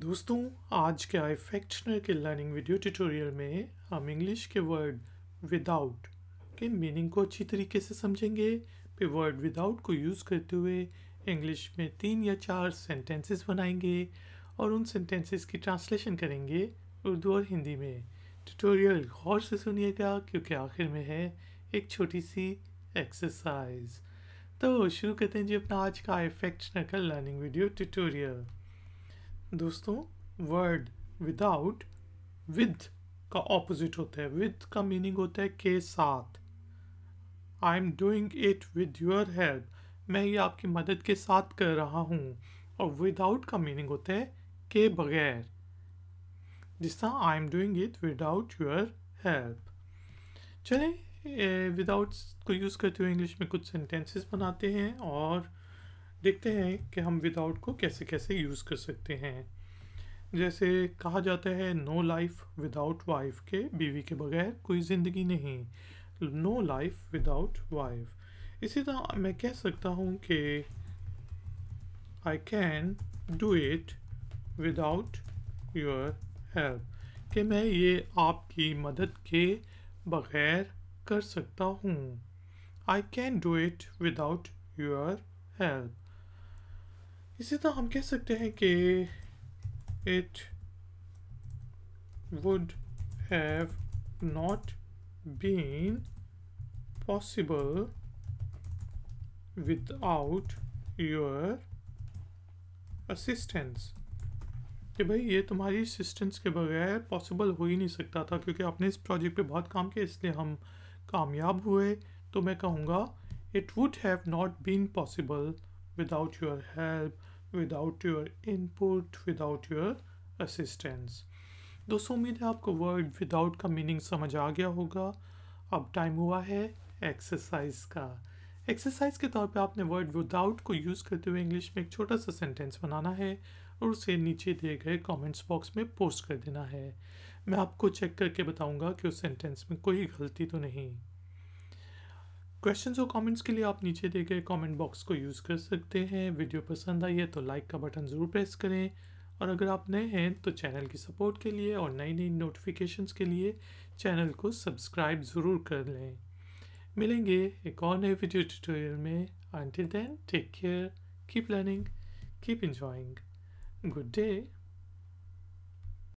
दोस्तों आज के आई के लर्निंग वीडियो ट्यूटोरियल में हम इंग्लिश के वर्ड विदाउट के मीनिंग को अच्छी तरीके से समझेंगे फिर वर्ड विदाउट को यूज़ करते हुए इंग्लिश में तीन या चार सेंटेंसेस बनाएंगे और उन सेंटेंसेस की ट्रांसलेशन करेंगे उर्दू और हिंदी में ट्यूटोरियल गौर से सुनिएगा क्योंकि आखिर में है एक छोटी सी एक्सरसाइज तो शुरू करते हैं जी अपना आज का आई का लर्निंग वीडियो ट्यूटोरियल दोस्तों वर्ड विदाउट विद का ऑपोजिट होता है विद का मीनिंग होता है के साथ I am doing it with your help मैं ये आपकी मदद के साथ कर रहा हूँ और विदाउट का मीनिंग होता है के बगैर जिस तरह I am doing it without your help चलें विदाउट को यूज़ करते हुए इंग्लिश में कुछ सेंटेंसेस बनाते हैं और देखते हैं कि हम विदाउट को कैसे कैसे यूज़ कर सकते हैं जैसे कहा जाता है नो लाइफ विदाउट वाइफ के बीवी के बगैर कोई ज़िंदगी नहीं नो लाइफ विदाउट वाइफ इसी तरह मैं कह सकता हूँ कि I can do it without your help कि मैं ये आपकी मदद के बगैर कर सकता हूँ I can do it without your help इसी तरह तो हम कह सकते हैं कि it have not been possible without your assistance कि भाई ये तुम्हारी असिस्टेंस के बगैर पॉसिबल हो ही नहीं सकता था क्योंकि आपने इस प्रोजेक्ट पे बहुत काम किया इसलिए हम कामयाब हुए तो मैं कहूँगा it would have not been possible without your help without your input without your assistance दोस्तों उम्मीद है आपको वर्ड विदाउट का मीनिंग समझ आ गया होगा अब टाइम हुआ है एक्सरसाइज का एक्सरसाइज के तौर पे आपने वर्ड विदाउट को यूज़ करते हुए इंग्लिश में एक छोटा सा सेंटेंस बनाना है और उसे नीचे दिए गए कमेंट्स बॉक्स में पोस्ट कर देना है मैं आपको चेक करके बताऊंगा कि उस सेंटेंस में कोई गलती तो नहीं क्वेश्चंस और कमेंट्स के लिए आप नीचे दिए गए कमेंट बॉक्स को यूज़ कर सकते हैं वीडियो पसंद आई है तो लाइक का बटन ज़रूर प्रेस करें और अगर आप नए हैं तो चैनल की सपोर्ट के लिए और नई नई नोटिफिकेशंस के लिए चैनल को सब्सक्राइब ज़रूर कर लें मिलेंगे एक और नए वीडियो ट्यूटोरियल में until then take care keep learning keep enjoying good day